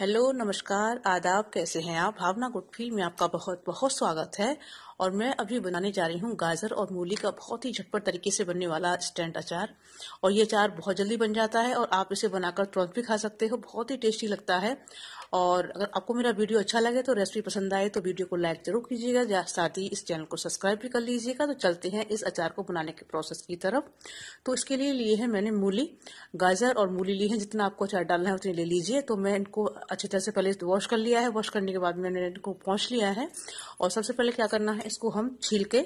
hello नमस्कार आदाब कैसे हैं आप भावना गुटफी में आपका बहुत बहुत स्वागत है और मैं अभी बनाने जा रही हूँ गाजर और मूली का बहुत ही झटपट तरीके से बनने वाला स्टैंड अचार और ये अचार बहुत जल्दी बन जाता है और आप इसे बनाकर तुरंत भी खा सकते हो बहुत ही टेस्टी लगता है और अगर आपको मेरा वीडियो अच्छा लगे तो रेसिपी पसंद आए तो वीडियो को लाइक जरूर कीजिएगा साथ ही इस चैनल को सब्सक्राइब भी कर लीजिएगा तो चलते हैं इस अचार को बनाने के प्रोसेस की तरफ तो इसके लिए लिए है मैंने मूली गाजर और मूली ली है जितना आपको अचार डालना है उतनी ले लीजिए तो मैं इनको अच्छी तरह से पहले वॉश कर लिया है वॉश करने के बाद मैंने इनको पहुँच लिया है और सबसे पहले क्या करना है इसको हम छील के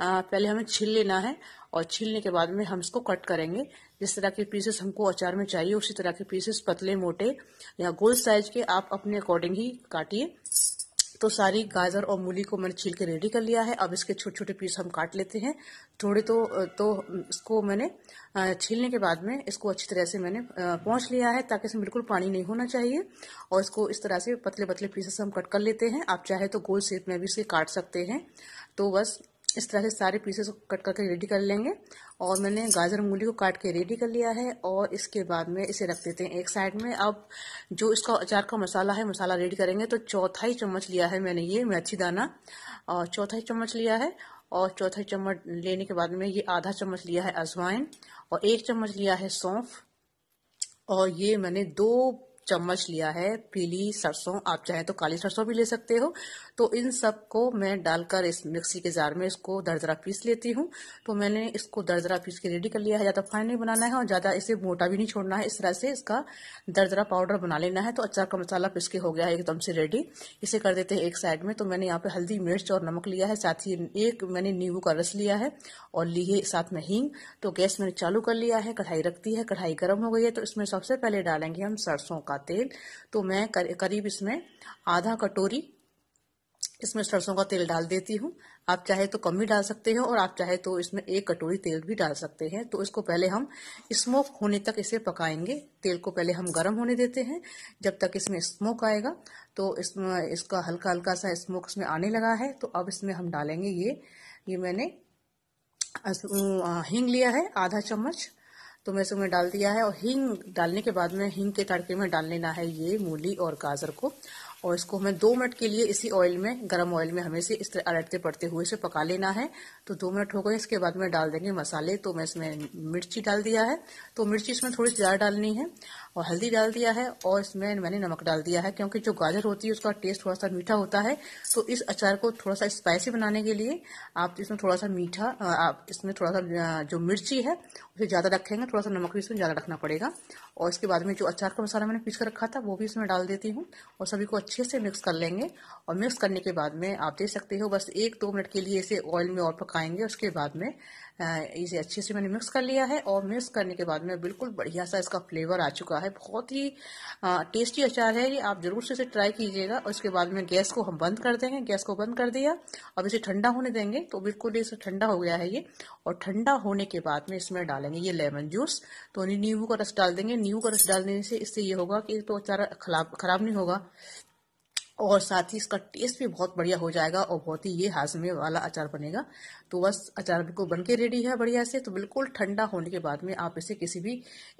आ, पहले हमें छील लेना है और छीलने के बाद में हम इसको कट करेंगे जिस तरह के पीसेस हमको अचार में चाहिए उसी तरह के पीसेस पतले मोटे या गोल साइज के आप अपने अकॉर्डिंग ही काटिए तो सारी गाजर और मूली को मैंने छील के रेडी कर लिया है अब इसके छोटे छोटे पीस हम काट लेते हैं थोड़े तो तो इसको मैंने छीलने के बाद में इसको अच्छी तरह से मैंने पहुँच लिया है ताकि इसमें बिल्कुल पानी नहीं होना चाहिए और इसको इस तरह से पतले पतले पीसेस हम कट कर लेते हैं आप चाहे तो गोल शेप में भी इसे काट सकते हैं तो बस इस तरह से सारे पीसेस को कट करके रेडी कर लेंगे और मैंने गाजर मूली को काट के रेडी कर लिया है और इसके बाद में इसे रख देते हैं एक साइड में अब जो इसका अचार का मसाला है मसाला रेडी करेंगे तो चौथाई चम्मच लिया है मैंने ये मेथी दाना और चौथाई चम्मच लिया है और चौथा चम्मच लेने के बाद में ये आधा चम्मच लिया है अजवाइन और एक चम्मच लिया है सौंफ और ये मैंने दो चम्मच लिया है पीली सरसों आप चाहे तो काली सरसों भी ले सकते हो तो इन सब को मैं डालकर इस मिक्सी के जार में इसको दरदरा पीस लेती हूँ तो मैंने इसको दरदरा पीस के रेडी कर लिया है ज़्यादा फाइन नहीं बनाना है और ज़्यादा इसे मोटा भी नहीं छोड़ना है इस तरह से इसका दरदरा पाउडर बना लेना है तो अचार का मसाला पिस के हो गया है एकदम से रेडी इसे कर देते हैं एक साइड में तो मैंने यहाँ पर हल्दी मिर्च और नमक लिया है साथ ही एक मैंने नींबू का रस लिया है और ली है साथ में हींग तो गैस मैंने चालू कर लिया है कढ़ाई रखती है कढ़ाई गर्म हो गई है तो इसमें सबसे पहले डालेंगे हम सरसों का तेल तो मैं करीब इसमें आधा कटोरी इसमें सरसों का तेल डाल देती हूँ आप चाहे तो कम भी डाल सकते हैं और आप चाहे तो इसमें एक कटोरी तेल भी डाल सकते हैं तो इसको पहले हम स्मोक होने तक इसे पकाएंगे तेल को पहले हम गर्म होने देते हैं जब तक इसमें स्मोक आएगा तो इसमें इसका हल्का हल्का सा स्मोक इसमें आने लगा है तो अब इसमें हम डालेंगे ये ये मैंने हींग लिया है आधा चम्मच तो मैं इसमें डाल दिया है और हींग डालने के बाद में हींग के तड़के में डाल लेना है ये मूली और गाजर को और इसको हमें दो मिनट के लिए इसी ऑयल में गरम ऑयल में हमें इसे इस तरह अलटते पड़ते हुए इसे पका लेना है तो दो मिनट हो गए इसके बाद में डाल देंगे मसाले तो मैं इसमें मिर्ची डाल दिया है तो मिर्ची इसमें थोड़ी सी ज़्यादा डालनी है और हल्दी डाल दिया है और इसमें मैंने नमक डाल दिया है क्योंकि जो गाजर होती है उसका टेस्ट थोड़ा सा मीठा होता है तो इस अचार को थोड़ा सा स्पाइसी बनाने के लिए आप इसमें थोड़ा सा मीठा आप इसमें थोड़ा सा जो मिर्ची है उसे ज़्यादा रखेंगे थोड़ा सा नमक भी इसमें ज़्यादा रखना पड़ेगा और इसके बाद में जो अचार का मसाला मैंने पीस कर रखा था वो भी इसमें डाल देती हूँ और सभी को अच्छे से मिक्स कर लेंगे और मिक्स करने के बाद में आप देख सकते हो बस एक दो मिनट के लिए इसे ऑयल में और पकाएंगे उसके बाद में इसे अच्छे से मैंने मिक्स कर लिया है और मिक्स करने के बाद में बिल्कुल बढ़िया सा इसका फ्लेवर आ चुका है है बहुत ही आ, टेस्टी अचार है ये आप जरूर से इसे ट्राई कीजिएगा और इसके बाद में गैस को हम बंद कर देंगे गैस को बंद कर दिया अब इसे ठंडा होने देंगे तो बिल्कुल इसे ठंडा हो गया है ये और ठंडा होने के बाद में इसमें डालेंगे ये लेमन जूस तो नींबू का रस डाल देंगे नींबू का रस डालने से इससे ये होगा कि तो अचार खराब खराब नहीं होगा और साथ ही इसका टेस्ट भी बहुत बढ़िया हो जाएगा और बहुत ही ये हाजमे वाला अचार बनेगा तो बस अचार बिल्कुल बन के रेडी है बढ़िया से तो बिल्कुल ठंडा होने के बाद में आप इसे किसी भी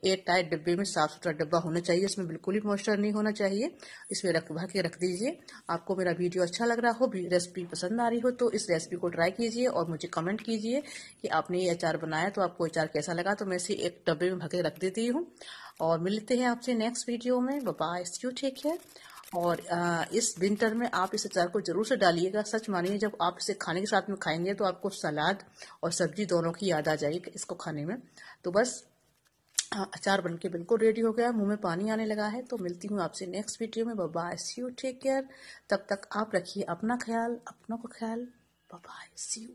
एयर टाइट डिब्बे में साफ सुथरा डिब्बा होना चाहिए इसमें बिल्कुल भी मॉइस्चर नहीं होना चाहिए इसमें रख भर के रख दीजिए आपको मेरा वीडियो अच्छा लग रहा हो रेसिपी पसंद आ रही हो तो इस रेसिपी को ट्राई कीजिए और मुझे कमेंट कीजिए कि आपने ये अचार बनाया तो आपको अचार कैसा लगा तो मैं इसे एक डब्बे में भर के रख देती हूँ और मिलते हैं आपसे नेक्स्ट वीडियो में बाय यू टेक केयर और इस विंटर में आप इस अचार को जरूर से डालिएगा सच मानिए जब आप इसे खाने के साथ में खाएंगे तो आपको सलाद और सब्जी दोनों की याद आ जाएगी इसको खाने में तो बस अचार बन के बिल्कुल रेडी हो गया मुंह में पानी आने लगा है तो मिलती हूँ आपसे नेक्स्ट वीडियो में bye see you take care तब तक आप रखिए अपना ख्याल अपनों का ख्याल bye see you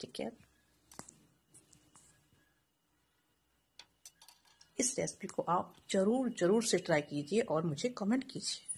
take care इस रेसिपी को आप जरूर जरूर से ट्राई कीजिए और मुझे कमेंट कीजिए